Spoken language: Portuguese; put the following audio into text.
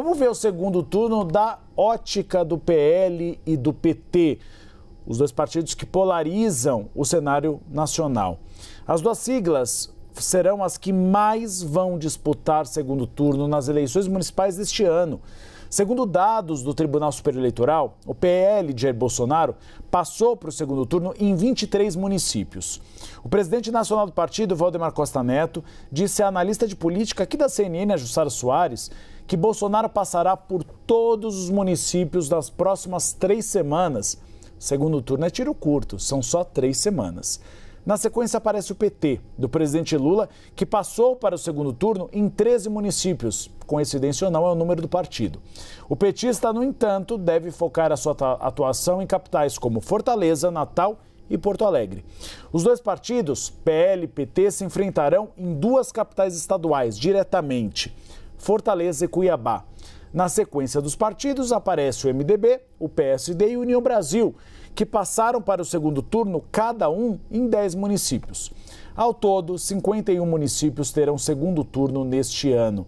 Vamos ver o segundo turno da ótica do PL e do PT, os dois partidos que polarizam o cenário nacional. As duas siglas serão as que mais vão disputar segundo turno nas eleições municipais deste ano. Segundo dados do Tribunal Superior Eleitoral, o PL de Jair Bolsonaro passou para o segundo turno em 23 municípios. O presidente nacional do partido, Valdemar Costa Neto, disse à analista de política aqui da CNN, a Jussara Soares, que Bolsonaro passará por todos os municípios nas próximas três semanas. Segundo turno é tiro curto, são só três semanas. Na sequência aparece o PT, do presidente Lula, que passou para o segundo turno em 13 municípios. Coincidência ou não, é o número do partido. O petista, no entanto, deve focar a sua atuação em capitais como Fortaleza, Natal e Porto Alegre. Os dois partidos, PL e PT, se enfrentarão em duas capitais estaduais diretamente. Fortaleza e Cuiabá. Na sequência dos partidos aparece o MDB, o PSD e o União Brasil, que passaram para o segundo turno, cada um em 10 municípios. Ao todo, 51 municípios terão segundo turno neste ano.